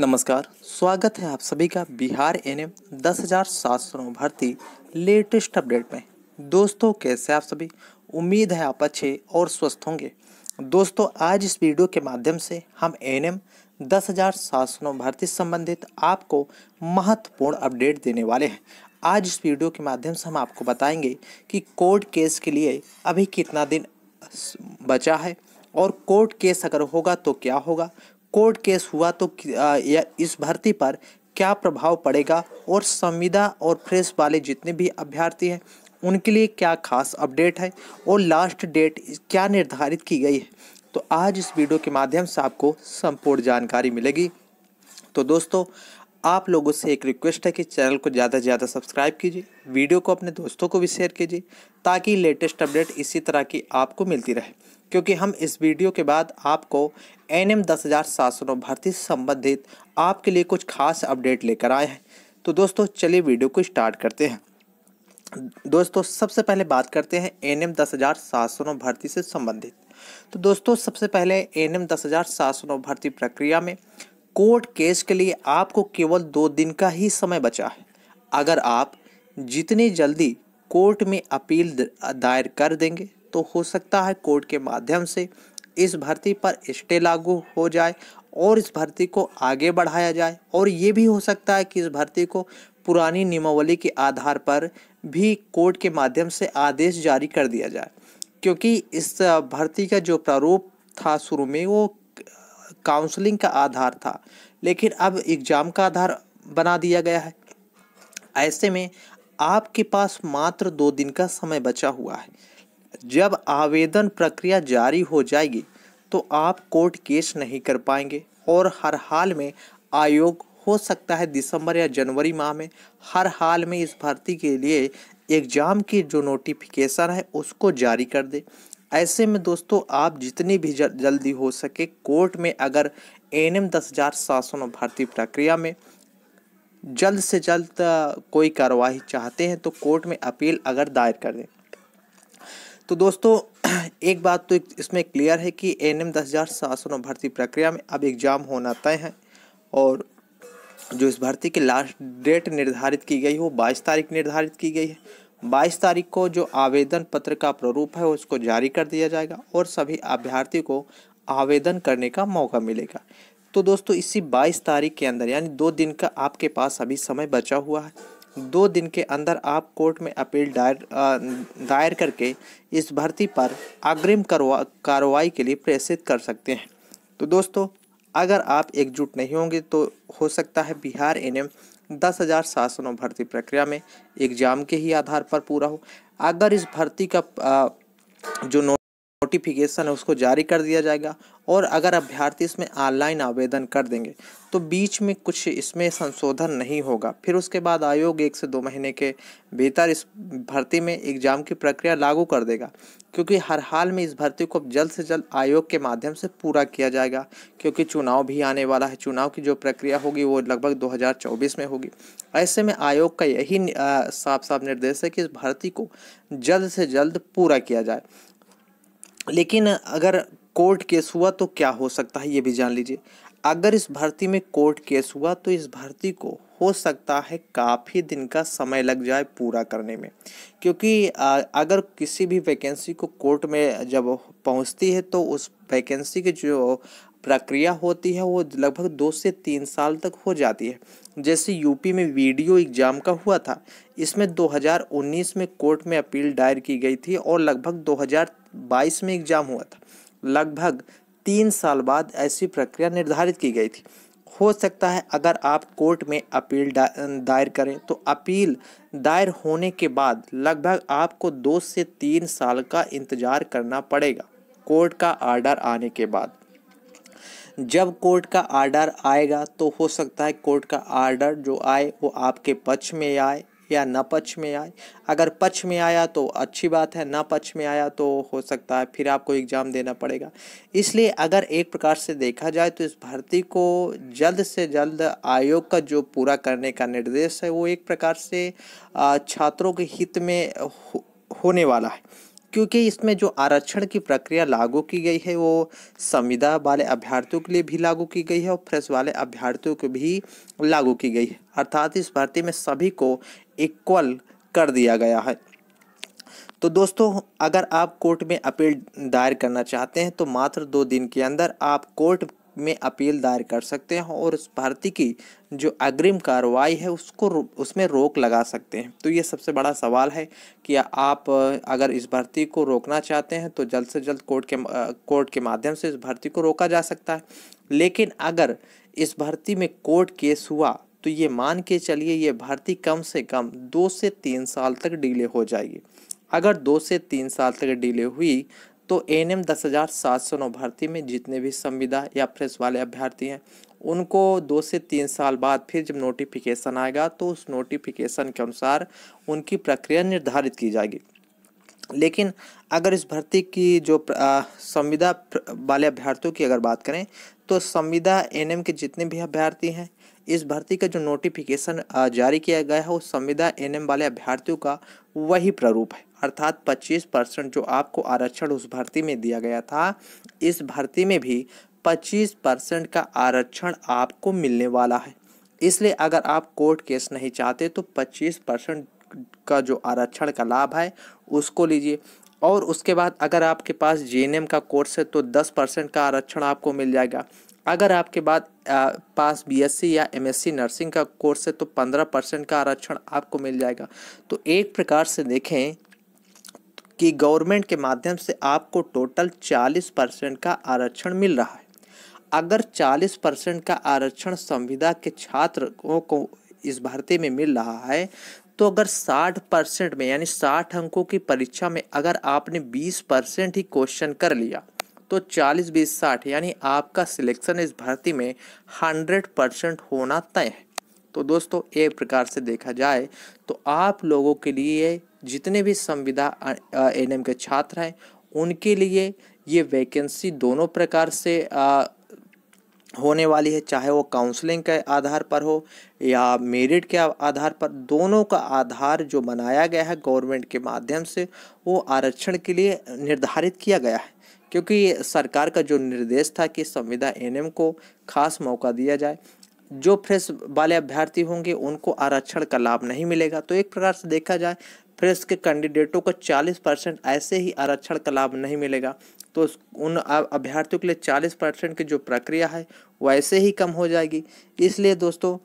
नमस्कार स्वागत है आप सभी का बिहार एन एम दस हज़ार सात सौ भर्ती लेटेस्ट अपडेट में दोस्तों कैसे आप सभी उम्मीद है आप अच्छे और स्वस्थ होंगे दोस्तों आज इस वीडियो के माध्यम से हम एन एम दस हज़ार सात सौ भर्ती संबंधित आपको महत्वपूर्ण अपडेट देने वाले हैं आज इस वीडियो के माध्यम से हम आपको बताएंगे कि कोर्ट केस के लिए अभी कितना दिन बचा है और कोर्ट केस अगर होगा तो क्या होगा कोर्ट केस हुआ तो इस भर्ती पर क्या प्रभाव पड़ेगा और संविदा और फ्रेश वाले जितने भी अभ्यर्थी हैं उनके लिए क्या खास अपडेट है और लास्ट डेट क्या निर्धारित की गई है तो आज इस वीडियो के माध्यम से आपको संपूर्ण जानकारी मिलेगी तो दोस्तों आप लोगों से एक रिक्वेस्ट है कि चैनल को ज़्यादा से ज़्यादा सब्सक्राइब कीजिए वीडियो को अपने दोस्तों को भी शेयर कीजिए ताकि लेटेस्ट अपडेट इसी तरह की आपको मिलती रहे क्योंकि हम इस वीडियो के बाद आपको एन एम दस हज़ार सात सौ नौ भर्ती से संबंधित आपके लिए कुछ खास अपडेट लेकर आए हैं तो दोस्तों चलिए वीडियो को स्टार्ट करते हैं दोस्तों सबसे पहले बात करते हैं एन एम दस हज़ार सात सौ नौ भर्ती से संबंधित तो दोस्तों सबसे पहले एन एम दस हज़ार सात सौ नौ भर्ती प्रक्रिया में कोर्ट केस के लिए आपको केवल दो दिन का ही समय बचा है अगर आप जितनी जल्दी कोर्ट में अपील दायर कर देंगे तो हो सकता है कोर्ट के माध्यम से इस भर्ती पर स्टे लागू हो जाए और इस भर्ती को आगे बढ़ाया जाए और ये भी हो सकता है कि इस भर्ती को पुरानी नियमावली के आधार पर भी कोर्ट के माध्यम से आदेश जारी कर दिया जाए क्योंकि इस भर्ती का जो प्रारूप था शुरू में वो काउंसलिंग का आधार था लेकिन अब एग्ज़ाम का आधार बना दिया गया है ऐसे में आपके पास मात्र दो दिन का समय बचा हुआ है जब आवेदन प्रक्रिया जारी हो जाएगी तो आप कोर्ट केस नहीं कर पाएंगे और हर हाल में आयोग हो सकता है दिसंबर या जनवरी माह में हर हाल में इस भर्ती के लिए एग्ज़ाम की जो नोटिफिकेशन है उसको जारी कर दे ऐसे में दोस्तों आप जितनी भी जल्दी हो सके कोर्ट में अगर एन एम दस हज़ार शासन और भर्ती प्रक्रिया में जल्द से जल्द कोई कार्रवाई चाहते हैं तो कोर्ट में अपील अगर दायर कर दें तो दोस्तों एक बात तो इसमें क्लियर है कि एन एम दस हज़ार शासन और भर्ती प्रक्रिया में अब एग्ज़ाम होना तय है और जो इस भर्ती की लास्ट डेट निर्धारित की गई वो बाईस तारीख निर्धारित की गई है 22 तारीख को जो आवेदन पत्र का प्रारूप है उसको जारी कर दिया जाएगा और सभी अभ्यर्थियों को आवेदन करने का मौका मिलेगा तो दोस्तों इसी 22 तारीख के अंदर यानी दो दिन का आपके पास अभी समय बचा हुआ है दो दिन के अंदर आप कोर्ट में अपील दायर दायर करके इस भर्ती पर अग्रिम कार्रवाई के लिए प्रेषित कर सकते हैं तो दोस्तों अगर आप एकजुट नहीं होंगे तो हो सकता है बिहार एनएम दस हज़ार सात सौ नौ भर्ती प्रक्रिया में एग्जाम के ही आधार पर पूरा हो अगर इस भर्ती का जो नोटिफिकेशन है उसको जारी कर दिया जाएगा और अगर अभ्यर्थी इसमें ऑनलाइन आवेदन कर देंगे तो बीच में कुछ इसमें संशोधन नहीं होगा फिर उसके बाद आयोग एक से दो महीने के भीतर इस भर्ती में एग्ज़ाम की प्रक्रिया लागू कर देगा क्योंकि हर हाल में इस भर्ती को जल्द से जल्द आयोग के माध्यम से पूरा किया जाएगा क्योंकि चुनाव भी आने वाला है चुनाव की जो प्रक्रिया होगी वो लगभग 2024 में होगी ऐसे में आयोग का यही साफ साफ निर्देश है कि इस भर्ती को जल्द से जल्द पूरा किया जाए लेकिन अगर कोर्ट केस हुआ तो क्या हो सकता है ये भी जान लीजिए अगर इस भर्ती में कोर्ट केस हुआ तो इस भर्ती को हो सकता है काफ़ी दिन का समय लग जाए पूरा करने में क्योंकि अगर किसी भी वैकेंसी को कोर्ट में जब पहुंचती है तो उस वैकेंसी की जो प्रक्रिया होती है वो लगभग दो से तीन साल तक हो जाती है जैसे यूपी में वीडियो एग्जाम का हुआ था इसमें 2019 में कोर्ट में अपील दायर की गई थी और लगभग 2022 में एग्जाम हुआ था लगभग तीन साल बाद ऐसी प्रक्रिया निर्धारित की गई थी हो सकता है अगर आप कोर्ट में अपील दायर करें तो अपील दायर होने के बाद लगभग आपको दो से तीन साल का इंतज़ार करना पड़ेगा कोर्ट का आर्डर आने के बाद जब कोर्ट का आर्डर आएगा तो हो सकता है कोर्ट का आर्डर जो आए वो आपके पक्ष में आए या न पक्ष में आए अगर पक्ष में आया तो अच्छी बात है न पक्ष में आया तो हो सकता है फिर आपको एग्ज़ाम देना पड़ेगा इसलिए अगर एक प्रकार से देखा जाए तो इस भर्ती को जल्द से जल्द आयोग का जो पूरा करने का निर्देश है वो एक प्रकार से छात्रों के हित में होने वाला है क्योंकि इसमें जो आरक्षण की प्रक्रिया लागू की गई है वो संविदा वाले अभ्यर्थियों के लिए भी लागू की गई है और फ्रेश वाले अभ्यर्थियों को भी लागू की गई है अर्थात इस भर्ती में सभी को इक्वल कर दिया गया है तो दोस्तों अगर आप कोर्ट में अपील दायर करना चाहते हैं तो मात्र दो दिन के अंदर आप कोर्ट में अपील दायर कर सकते हैं और उस भर्ती की जो अग्रिम कार्रवाई है उसको उसमें रोक लगा सकते हैं तो ये सबसे बड़ा सवाल है कि आप अगर इस भर्ती को रोकना चाहते हैं तो जल्द से जल्द कोर्ट के कोर्ट के माध्यम से इस भर्ती को रोका जा सकता है लेकिन अगर इस भर्ती में कोर्ट केस हुआ तो ये मान के चलिए ये भर्ती कम से कम दो से तीन साल तक डिले हो जाएगी अगर दो से तीन साल तक डिले हुई तो एन एम दस हज़ार सात सौ नौ भर्ती में जितने भी संविदा या फ्रेश वाले अभ्यर्थी हैं उनको दो से तीन साल बाद फिर जब नोटिफिकेशन आएगा तो उस नोटिफिकेशन के अनुसार उनकी प्रक्रिया निर्धारित की जाएगी लेकिन अगर इस भर्ती की जो संविदा वाले अभ्यर्थियों की अगर बात करें तो संविदा एनएम के जितने भी अभ्यर्थी हैं इस भर्ती का जो नोटिफिकेशन जारी किया गया है वो संविदा एनएम वाले अभ्यर्थियों का वही प्रारूप है अर्थात 25 परसेंट जो आपको आरक्षण उस भर्ती में दिया गया था इस भर्ती में भी 25 परसेंट का आरक्षण आपको मिलने वाला है इसलिए अगर आप कोर्ट केस नहीं चाहते तो 25 परसेंट का जो आरक्षण का लाभ है उसको लीजिए और उसके बाद अगर आपके पास जे का कोर्स है तो दस परसेंट का आरक्षण आपको मिल जाएगा अगर आपके बाद पास बीएससी या एमएससी नर्सिंग का कोर्स है तो पंद्रह परसेंट का आरक्षण आपको मिल जाएगा तो एक प्रकार से देखें कि गवर्नमेंट के माध्यम से आपको टोटल चालीस परसेंट का आरक्षण मिल रहा है अगर चालीस परसेंट का आरक्षण संविदा के छात्रों को इस भर्ती में मिल रहा है तो अगर 60 परसेंट में यानी 60 अंकों की परीक्षा में अगर आपने 20 परसेंट ही क्वेश्चन कर लिया तो 40 बीस साठ यानी आपका सिलेक्शन इस भर्ती में 100 परसेंट होना तय है तो दोस्तों एक प्रकार से देखा जाए तो आप लोगों के लिए जितने भी संविदा एन के छात्र हैं उनके लिए ये वैकेंसी दोनों प्रकार से आ, होने वाली है चाहे वो काउंसलिंग के आधार पर हो या मेरिट के आधार पर दोनों का आधार जो बनाया गया है गवर्नमेंट के माध्यम से वो आरक्षण के लिए निर्धारित किया गया है क्योंकि सरकार का जो निर्देश था कि संविदा एनएम को खास मौका दिया जाए जो फ्रेश वाले अभ्यर्थी होंगे उनको आरक्षण का लाभ नहीं मिलेगा तो एक प्रकार से देखा जाए फिर के कैंडिडेटों को 40 परसेंट ऐसे ही आरक्षण का लाभ नहीं मिलेगा तो उन अभ्यर्थियों के लिए 40 परसेंट की जो प्रक्रिया है वैसे ही कम हो जाएगी इसलिए दोस्तों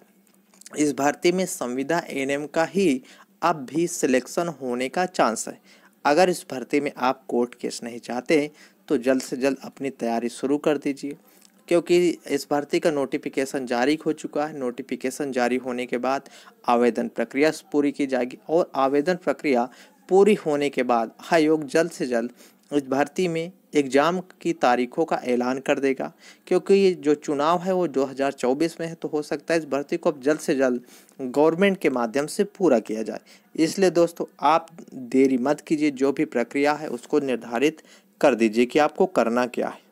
इस भर्ती में संविदा एन का ही अब भी सिलेक्शन होने का चांस है अगर इस भर्ती में आप कोर्ट केस नहीं चाहते तो जल्द से जल्द अपनी तैयारी शुरू कर दीजिए क्योंकि इस भर्ती का नोटिफिकेशन जारी हो चुका है नोटिफिकेशन जारी होने के बाद आवेदन प्रक्रिया पूरी की जाएगी और आवेदन प्रक्रिया पूरी होने के बाद आयोग जल्द से जल्द इस भर्ती में एग्ज़ाम की तारीखों का ऐलान कर देगा क्योंकि जो चुनाव है वो 2024 में है तो हो सकता है इस भर्ती को अब जल्द से जल्द गवर्नमेंट के माध्यम से पूरा किया जाए इसलिए दोस्तों आप देरी मत कीजिए जो भी प्रक्रिया है उसको निर्धारित कर दीजिए कि आपको करना क्या है